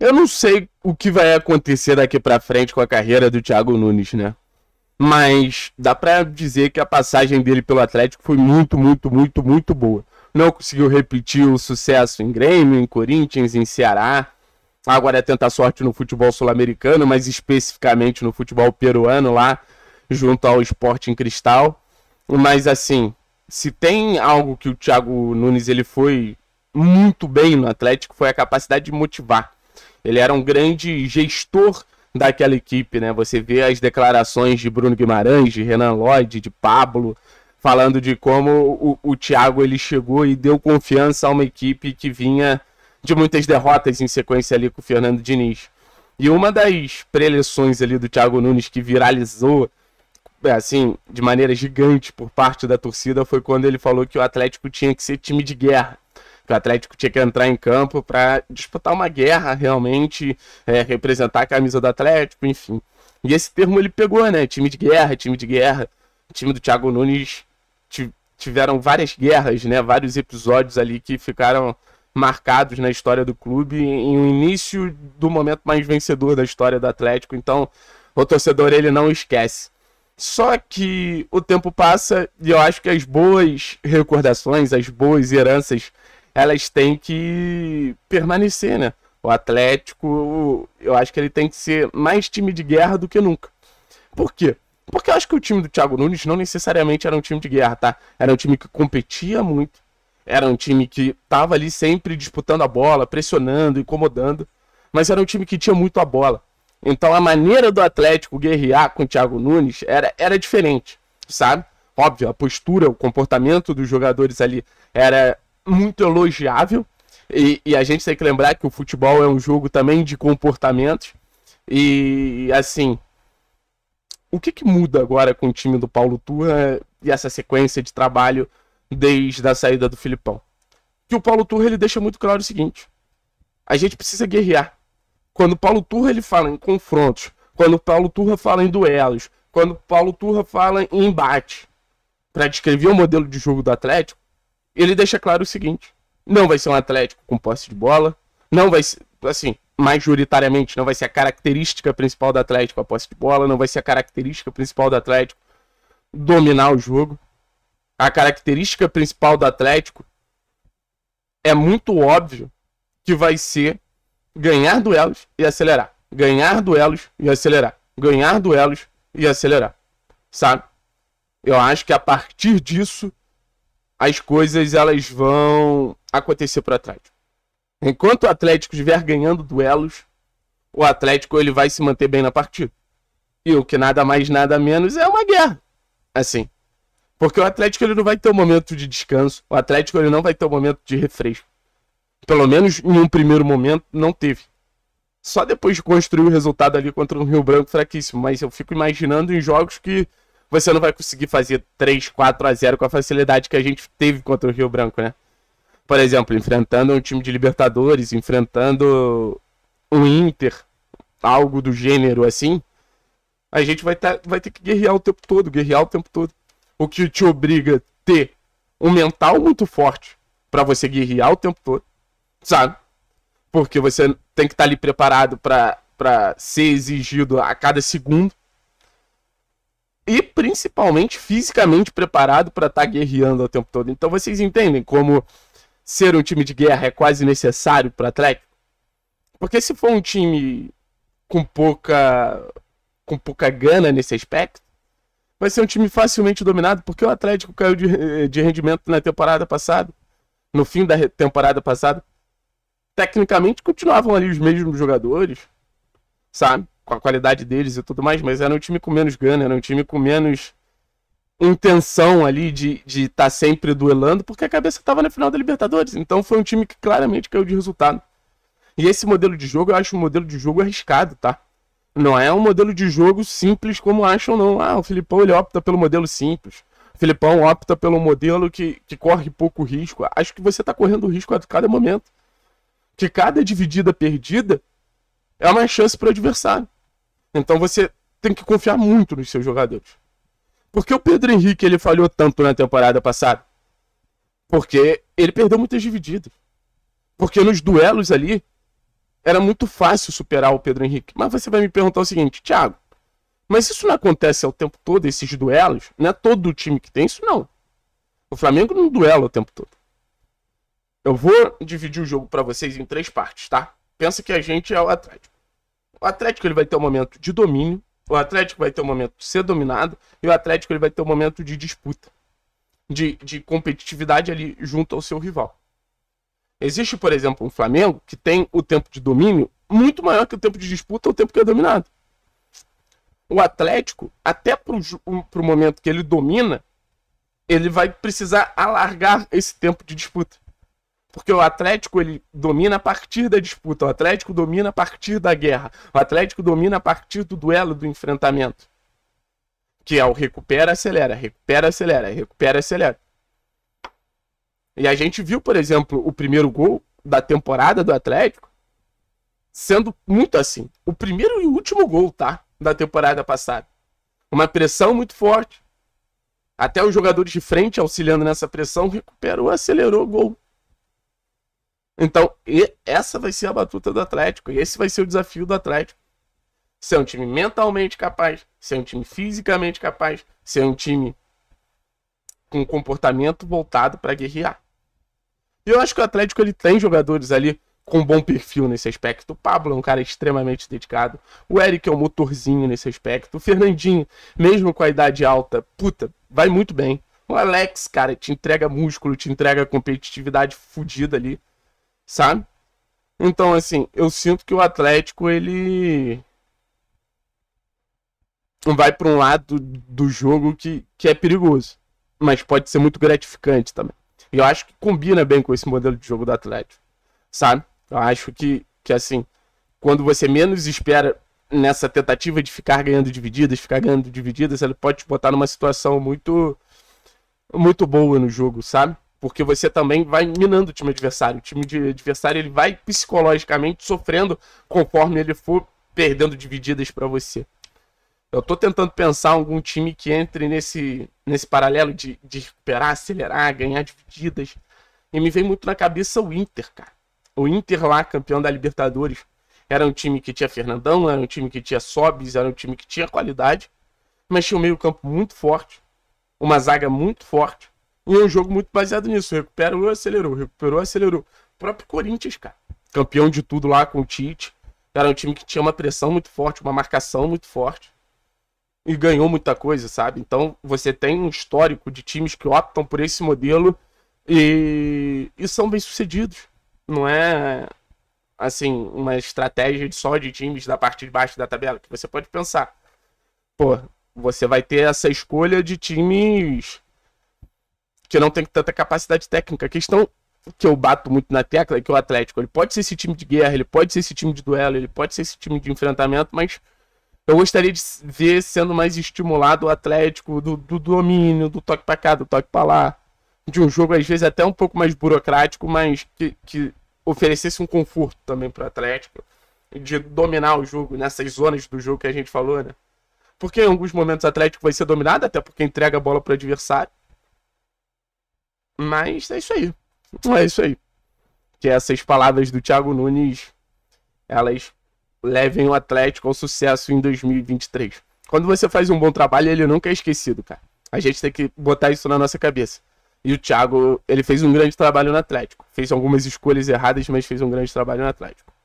Eu não sei o que vai acontecer daqui para frente com a carreira do Thiago Nunes, né? Mas dá para dizer que a passagem dele pelo Atlético foi muito, muito, muito, muito boa. Não conseguiu repetir o sucesso em Grêmio, em Corinthians, em Ceará. Agora é tentar sorte no futebol sul-americano, mas especificamente no futebol peruano lá, junto ao Sporting Cristal. Mas assim, se tem algo que o Thiago Nunes ele foi muito bem no Atlético, foi a capacidade de motivar ele era um grande gestor daquela equipe, né? Você vê as declarações de Bruno Guimarães, de Renan Lloyd, de Pablo, falando de como o, o Thiago ele chegou e deu confiança a uma equipe que vinha de muitas derrotas em sequência ali com o Fernando Diniz. E uma das preleções ali do Thiago Nunes que viralizou é, assim, de maneira gigante por parte da torcida foi quando ele falou que o Atlético tinha que ser time de guerra que o Atlético tinha que entrar em campo para disputar uma guerra realmente, é, representar a camisa do Atlético, enfim. E esse termo ele pegou, né? Time de guerra, time de guerra. O time do Thiago Nunes tiveram várias guerras, né? Vários episódios ali que ficaram marcados na história do clube em um início do momento mais vencedor da história do Atlético. Então, o torcedor ele não esquece. Só que o tempo passa e eu acho que as boas recordações, as boas heranças elas têm que permanecer, né? O Atlético, eu acho que ele tem que ser mais time de guerra do que nunca. Por quê? Porque eu acho que o time do Thiago Nunes não necessariamente era um time de guerra, tá? Era um time que competia muito, era um time que tava ali sempre disputando a bola, pressionando, incomodando, mas era um time que tinha muito a bola. Então a maneira do Atlético guerrear com o Thiago Nunes era, era diferente, sabe? Óbvio, a postura, o comportamento dos jogadores ali era muito elogiável. E, e, a gente tem que lembrar que o futebol é um jogo também de comportamentos. E assim, o que, que muda agora com o time do Paulo Turra e essa sequência de trabalho desde a saída do Filipão? Que o Paulo Turra ele deixa muito claro o seguinte: a gente precisa guerrear. Quando o Paulo Turra ele fala em confrontos, quando o Paulo Turra fala em duelos, quando o Paulo Turra fala em embate, para descrever o modelo de jogo do Atlético, ele deixa claro o seguinte: não vai ser um Atlético com posse de bola, não vai ser, assim, majoritariamente, não vai ser a característica principal do Atlético a posse de bola, não vai ser a característica principal do Atlético dominar o jogo. A característica principal do Atlético é muito óbvio que vai ser ganhar duelos e acelerar, ganhar duelos e acelerar, ganhar duelos e acelerar, sabe? Eu acho que a partir disso as coisas elas vão acontecer para trás Enquanto o Atlético estiver ganhando duelos, o Atlético ele vai se manter bem na partida. E o que nada mais nada menos é uma guerra. Assim. Porque o Atlético ele não vai ter um momento de descanso, o Atlético ele não vai ter um momento de refresco. Pelo menos em um primeiro momento não teve. Só depois de construir o resultado ali contra um Rio Branco fraquíssimo, mas eu fico imaginando em jogos que você não vai conseguir fazer 3, 4 a 0 com a facilidade que a gente teve contra o Rio Branco, né? Por exemplo, enfrentando um time de Libertadores, enfrentando o Inter, algo do gênero assim, a gente vai, tá, vai ter que guerrear o tempo todo, guerrear o tempo todo. O que te obriga a ter um mental muito forte para você guerrear o tempo todo, sabe? Porque você tem que estar tá ali preparado para ser exigido a cada segundo e principalmente fisicamente preparado para estar tá guerreando o tempo todo. Então vocês entendem como ser um time de guerra é quase necessário para Atlético? Porque se for um time com pouca com pouca gana nesse aspecto, vai ser um time facilmente dominado, porque o Atlético caiu de, eh, de rendimento na temporada passada, no fim da temporada passada. Tecnicamente continuavam ali os mesmos jogadores, sabe? com a qualidade deles e tudo mais, mas era um time com menos ganho, era um time com menos intenção ali de estar de tá sempre duelando, porque a cabeça estava na final da Libertadores. Então foi um time que claramente caiu de resultado. E esse modelo de jogo, eu acho um modelo de jogo arriscado, tá? Não é um modelo de jogo simples como acham, não. Ah, o Filipão ele opta pelo modelo simples. O Filipão opta pelo modelo que, que corre pouco risco. Acho que você está correndo risco a cada momento. Que cada dividida perdida é uma chance para o adversário. Então você tem que confiar muito nos seus jogadores. Porque o Pedro Henrique ele falhou tanto na temporada passada? Porque ele perdeu muitas divididas. Porque nos duelos ali era muito fácil superar o Pedro Henrique. Mas você vai me perguntar o seguinte, Thiago, mas isso não acontece ao tempo todo, esses duelos? Não é todo o time que tem isso, não. O Flamengo não duela o tempo todo. Eu vou dividir o jogo para vocês em três partes, tá? pensa que a gente é o Atlético. O Atlético ele vai ter um momento de domínio, o Atlético vai ter um momento de ser dominado e o Atlético ele vai ter um momento de disputa, de, de competitividade ali junto ao seu rival. Existe, por exemplo, um Flamengo que tem o tempo de domínio muito maior que o tempo de disputa ou o tempo que é dominado. O Atlético, até para o momento que ele domina, ele vai precisar alargar esse tempo de disputa. Porque o Atlético ele domina a partir da disputa, o Atlético domina a partir da guerra, o Atlético domina a partir do duelo, do enfrentamento. Que é o recupera, acelera, recupera, acelera, recupera, acelera. E a gente viu, por exemplo, o primeiro gol da temporada do Atlético sendo muito assim. O primeiro e último gol, tá? Da temporada passada. Uma pressão muito forte. Até os jogadores de frente auxiliando nessa pressão, recuperou, acelerou o gol. Então, essa vai ser a batuta do Atlético. E esse vai ser o desafio do Atlético. Ser é um time mentalmente capaz, ser é um time fisicamente capaz, ser é um time com comportamento voltado para guerrear. E eu acho que o Atlético ele tem jogadores ali com um bom perfil nesse aspecto. O Pablo é um cara extremamente dedicado. O Eric é um motorzinho nesse aspecto. O Fernandinho, mesmo com a idade alta, puta, vai muito bem. O Alex, cara, te entrega músculo, te entrega competitividade fodida ali sabe? Então, assim, eu sinto que o Atlético ele vai para um lado do jogo que, que é perigoso, mas pode ser muito gratificante também. E eu acho que combina bem com esse modelo de jogo do Atlético, sabe? Eu acho que, que assim, quando você menos espera nessa tentativa de ficar ganhando divididas, ficar ganhando divididas, ele pode te botar numa situação muito muito boa no jogo, sabe? Porque você também vai minando o time adversário. O time de adversário ele vai psicologicamente sofrendo conforme ele for perdendo divididas para você. Eu tô tentando pensar algum time que entre nesse, nesse paralelo de, de recuperar, acelerar, ganhar divididas. E me vem muito na cabeça o Inter, cara. O Inter lá, campeão da Libertadores. Era um time que tinha Fernandão, era um time que tinha Sobis, era um time que tinha qualidade, mas tinha um meio-campo muito forte, uma zaga muito forte, e é um jogo muito baseado nisso. Recuperou, acelerou, recuperou, acelerou. O próprio Corinthians, cara. Campeão de tudo lá com o Tite. Era um time que tinha uma pressão muito forte, uma marcação muito forte. E ganhou muita coisa, sabe? Então você tem um histórico de times que optam por esse modelo e, e são bem sucedidos. Não é assim, uma estratégia só de times da parte de baixo da tabela, que você pode pensar. Pô, você vai ter essa escolha de times que não tem tanta capacidade técnica. A questão que eu bato muito na tecla é que o Atlético ele pode ser esse time de guerra, ele pode ser esse time de duelo, ele pode ser esse time de enfrentamento, mas eu gostaria de ver sendo mais estimulado o Atlético do, do domínio, do toque para cá, do toque para lá, de um jogo às vezes até um pouco mais burocrático, mas que, que oferecesse um conforto também para o Atlético de dominar o jogo nessas zonas do jogo que a gente falou, né? Porque em alguns momentos o Atlético vai ser dominado, até porque entrega a bola para o adversário. Mas é isso aí. É isso aí. Que essas palavras do Thiago Nunes, elas levem o Atlético ao sucesso em 2023. Quando você faz um bom trabalho, ele nunca é esquecido, cara. A gente tem que botar isso na nossa cabeça. E o Thiago, ele fez um grande trabalho no Atlético. Fez algumas escolhas erradas, mas fez um grande trabalho no Atlético.